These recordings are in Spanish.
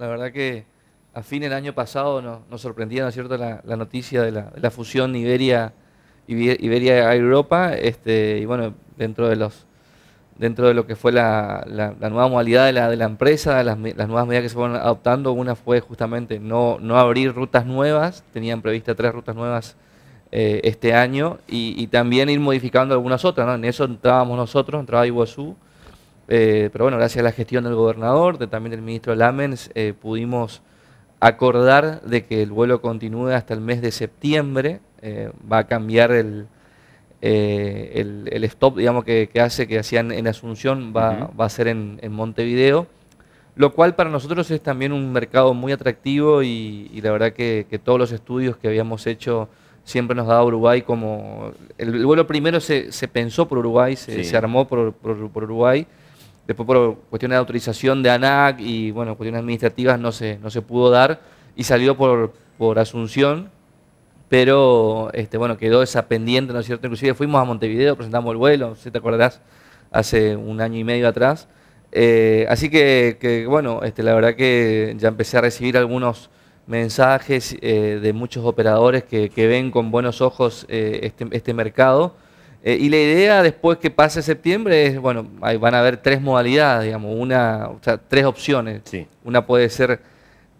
La verdad que a fin del año pasado nos, sorprendía, ¿no cierto?, la, noticia de la, fusión Iberia Iberia Europa, este, y bueno, dentro de los dentro de lo que fue la, nueva modalidad de la, de la empresa, las, nuevas medidas que se fueron adoptando, una fue justamente no, no abrir rutas nuevas, tenían prevista tres rutas nuevas eh, este año, y, también ir modificando algunas otras, ¿no? En eso entrábamos nosotros, entraba Iguazú, eh, pero bueno, gracias a la gestión del gobernador, también del ministro Lamens, eh, pudimos acordar de que el vuelo continúe hasta el mes de septiembre. Eh, va a cambiar el, stop, digamos, que, hace que hacían en Asunción, va, va a ser en, Montevideo, lo cual para nosotros es también un mercado muy atractivo y, la verdad que, todos los estudios que habíamos hecho siempre nos daba Uruguay como... El, vuelo primero se, se, pensó por Uruguay, se, se armó por, por Uruguay, Después por cuestiones de autorización de ANAC y bueno, cuestiones administrativas no se, pudo dar y salió por, Asunción, pero este, bueno, quedó esa pendiente, ¿no es cierto? Inclusive fuimos a Montevideo, presentamos el vuelo, si te acordarás? hace un año y medio atrás. Eh, así que, bueno, este, la verdad que ya empecé a recibir algunos mensajes eh, de muchos operadores que, ven con buenos ojos eh, este, este mercado. Eh, y la idea después que pase septiembre es, bueno, ahí van a haber tres modalidades, digamos, una, o sea, tres opciones. Una puede ser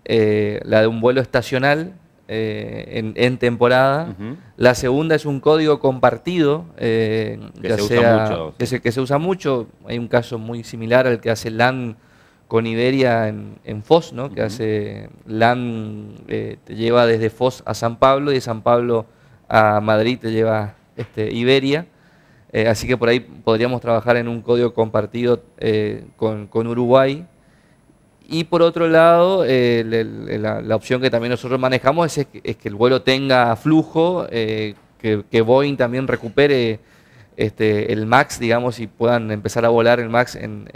eh, la de un vuelo estacional eh, en, temporada. La segunda es un código compartido, que, se usa mucho. Que, usa mucho. Hay un caso muy similar al que hace LAN con Iberia en, en ¿no? que hace LAN, te lleva desde FOS a San Pablo y de San Pablo a Madrid te lleva este, Iberia. Eh, así que por ahí podríamos trabajar en un código compartido eh, con, Uruguay. Y por otro lado, la, opción que también nosotros manejamos es, que el vuelo tenga flujo, eh, que, Boeing también recupere este, el MAX, digamos, y puedan empezar a volar el MAX en,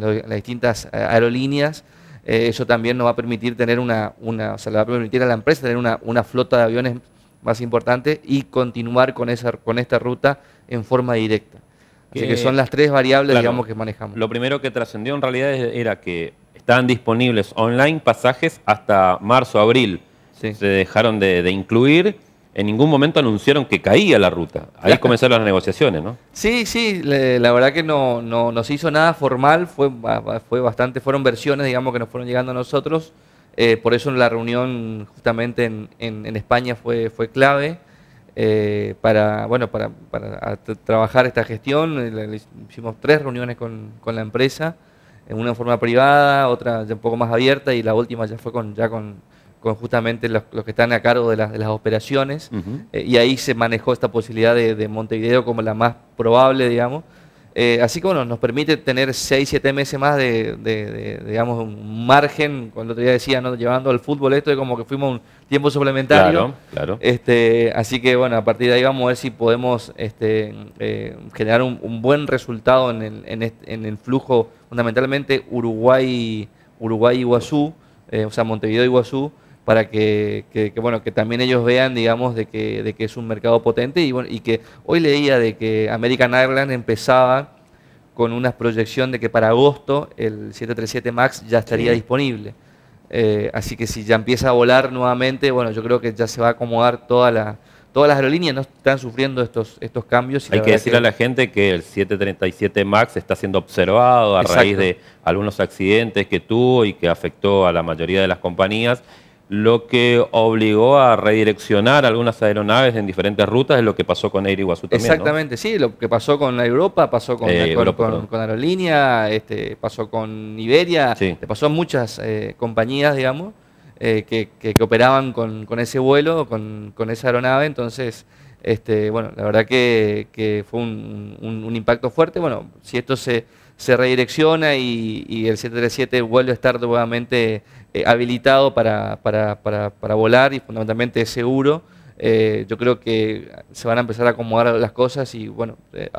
las distintas aerolíneas. eso también nos va a permitir tener una, una o sea, va a permitir a la empresa tener una flota de aviones más importante, y continuar con, esa, con esta ruta en forma directa. Así que son las tres variables, digamos, que manejamos. Lo primero que trascendió en realidad era que estaban disponibles online pasajes hasta marzo, abril. Se dejaron de, incluir. En ningún momento anunciaron que caía la ruta. Ahí comenzaron las negociaciones, ¿no? Sí, sí, la verdad que no, no, no se hizo nada formal, fue, fue bastante, fueron versiones, digamos, que nos fueron llegando a nosotros. Eh, por eso la reunión justamente en, España fue, clave eh, para, bueno, para, trabajar esta gestión. Eh, hicimos tres reuniones con, la empresa, una en forma privada, otra ya un poco más abierta y la última ya fue con, ya con, justamente los, que están a cargo de, las, operaciones. y ahí se manejó esta posibilidad de, de Montevideo como la más probable, digamos. Eh, así que bueno, nos permite tener 6, 7 meses más de, digamos, un margen, cuando te decía, ¿no? llevando al fútbol esto, de como que fuimos un tiempo suplementario. Claro, claro. Este, así que bueno, a partir de ahí vamos a ver si podemos este, eh, generar un, buen resultado en el, flujo, fundamentalmente Uruguay-Uruguay-Iguazú, eh, o sea, Montevideo-Iguazú para que, bueno, que también ellos vean, digamos, de que, es un mercado potente y, bueno, y que hoy leía de que American Airlines empezaba con una proyección de que para agosto el 737 MAX ya estaría disponible. Eh, así que si ya empieza a volar nuevamente, bueno, yo creo que ya se va a acomodar toda la, todas las aerolíneas no están sufriendo estos, estos cambios. Hay que decirle a la gente que el 737 MAX está siendo observado a raíz de algunos accidentes que tuvo y que afectó a la mayoría de las compañías lo que obligó a redireccionar algunas aeronaves en diferentes rutas, es lo que pasó con Air Iguazú Exactamente, sí, lo que pasó con la Europa, pasó con, eh, con, Aerolínea, este, pasó con Iberia, sí. pasó muchas eh, compañías, digamos, eh, que, que, operaban con, ese vuelo, con, esa aeronave, entonces, este, bueno, la verdad que, fue un impacto fuerte, bueno, si esto se se redirecciona y, el 737 vuelve a estar nuevamente eh, habilitado para, volar y fundamentalmente es seguro. Eh, yo creo que se van a empezar a acomodar las cosas y bueno, eh,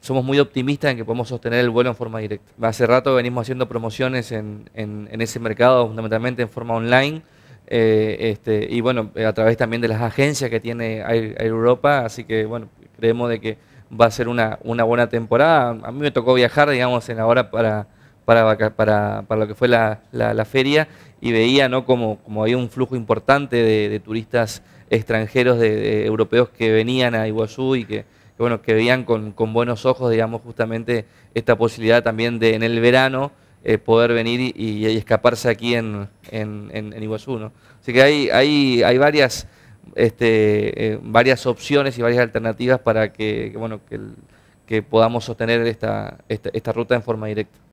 somos muy optimistas en que podemos sostener el vuelo en forma directa. Hace rato venimos haciendo promociones en, en, ese mercado, fundamentalmente en forma online. Este, y bueno, a través también de las agencias que tiene Air Europa, así que bueno, creemos de que va a ser una, una buena temporada. A mí me tocó viajar, digamos, en ahora para, para, para, lo que fue la, la, feria y veía ¿no? como, como había un flujo importante de, turistas extranjeros, de, europeos que venían a Iguazú y que, bueno, que veían con, buenos ojos, digamos, justamente esta posibilidad también de en el verano eh, poder venir y, escaparse aquí en, en, Iguazú. Así que hay, hay, hay varias este, eh, varias opciones y varias alternativas para que, bueno, podamos sostener esta, esta ruta en forma directa.